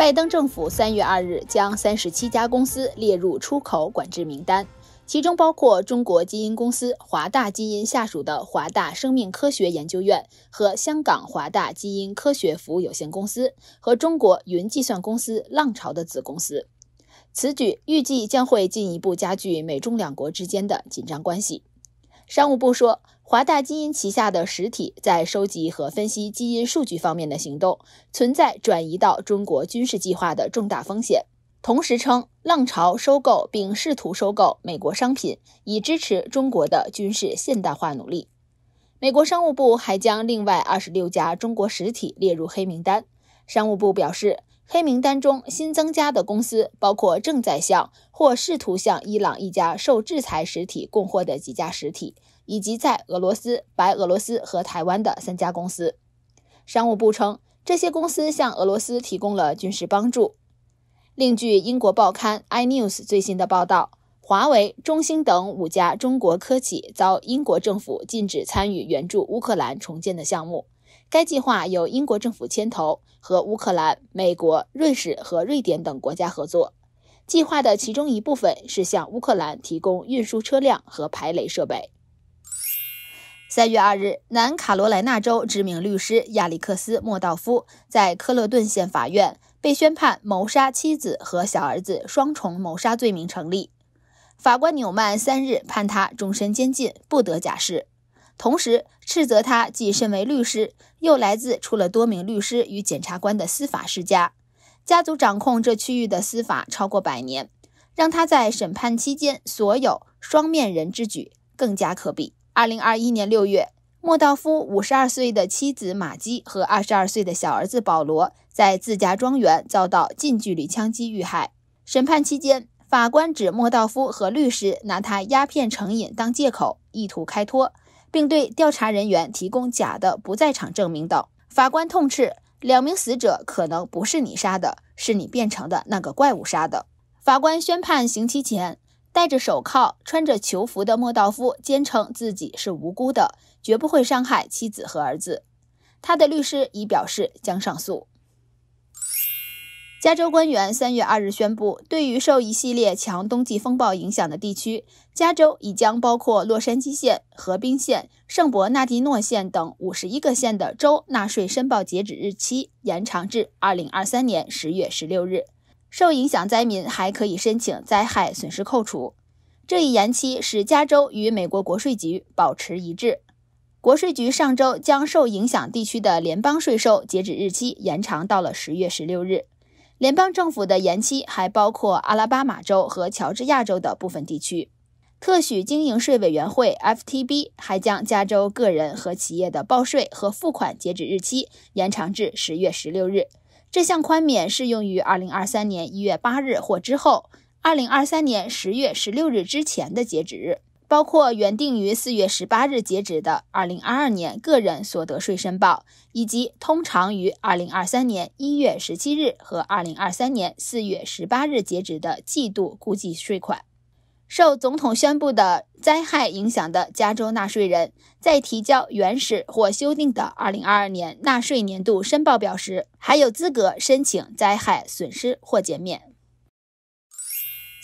拜登政府三月二日将三十七家公司列入出口管制名单，其中包括中国基因公司华大基因下属的华大生命科学研究院和香港华大基因科学服务有限公司，和中国云计算公司浪潮的子公司。此举预计将会进一步加剧美中两国之间的紧张关系。商务部说，华大基因旗下的实体在收集和分析基因数据方面的行动，存在转移到中国军事计划的重大风险。同时称，浪潮收购并试图收购美国商品，以支持中国的军事现代化努力。美国商务部还将另外二十六家中国实体列入黑名单。商务部表示。黑名单中新增加的公司包括正在向或试图向伊朗一家受制裁实体供货的几家实体，以及在俄罗斯、白俄罗斯和台湾的三家公司。商务部称，这些公司向俄罗斯提供了军事帮助。另据英国报刊 iNews 最新的报道，华为、中兴等五家中国科技遭英国政府禁止参与援助乌克兰重建的项目。该计划由英国政府牵头，和乌克兰、美国、瑞士和瑞典等国家合作。计划的其中一部分是向乌克兰提供运输车辆和排雷设备。三月二日，南卡罗来纳州知名律师亚历克斯·莫道夫在科勒顿县法院被宣判谋杀妻子和小儿子双重谋杀罪名成立。法官纽曼三日判他终身监禁，不得假释。同时斥责他，既身为律师，又来自出了多名律师与检察官的司法世家，家族掌控这区域的司法超过百年，让他在审判期间所有双面人之举更加可比。二零二一年六月，莫道夫五十二岁的妻子玛姬和二十二岁的小儿子保罗在自家庄园遭到近距离枪击遇害。审判期间，法官指莫道夫和律师拿他鸦片成瘾当借口，意图开脱。并对调查人员提供假的不在场证明。等。法官痛斥：两名死者可能不是你杀的，是你变成的那个怪物杀的。法官宣判刑期前，戴着手铐、穿着囚服的莫道夫坚称自己是无辜的，绝不会伤害妻子和儿子。他的律师已表示将上诉。加州官员三月二日宣布，对于受一系列强冬季风暴影响的地区，加州已将包括洛杉矶县、河滨县、圣伯纳迪诺县等五十一个县的州纳税申报截止日期延长至二零二三年十月十六日。受影响灾民还可以申请灾害损失扣除。这一延期使加州与美国国税局保持一致。国税局上周将受影响地区的联邦税收截止日期延长到了十月十六日。联邦政府的延期还包括阿拉巴马州和乔治亚州的部分地区。特许经营税委员会 （FTB） 还将加州个人和企业的报税和付款截止日期延长至十月十六日。这项宽免适用于二零二三年一月八日或之后、二零二三年十月十六日之前的截止日。包括原定于四月十八日截止的二零二二年个人所得税申报，以及通常于二零二三年一月十七日和二零二三年四月十八日截止的季度估计税款。受总统宣布的灾害影响的加州纳税人，在提交原始或修订的二零二二年纳税年度申报表时，还有资格申请灾害损失或减免。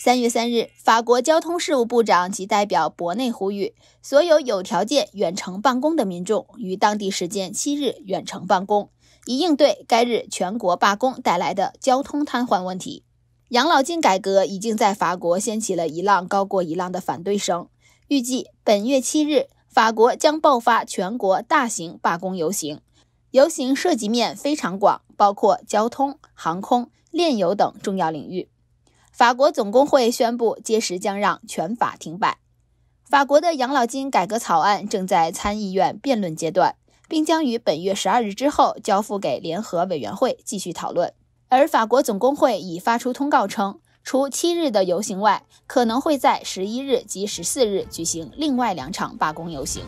三月三日，法国交通事务部长及代表博内呼吁所有有条件远程办公的民众于当地时间七日远程办公，以应对该日全国罢工带来的交通瘫痪问题。养老金改革已经在法国掀起了一浪高过一浪的反对声。预计本月七日，法国将爆发全国大型罢工游行，游行涉及面非常广，包括交通、航空、炼油等重要领域。法国总工会宣布，届时将让全法停摆。法国的养老金改革草案正在参议院辩论阶段，并将于本月十二日之后交付给联合委员会继续讨论。而法国总工会已发出通告称，除七日的游行外，可能会在十一日及十四日举行另外两场罢工游行。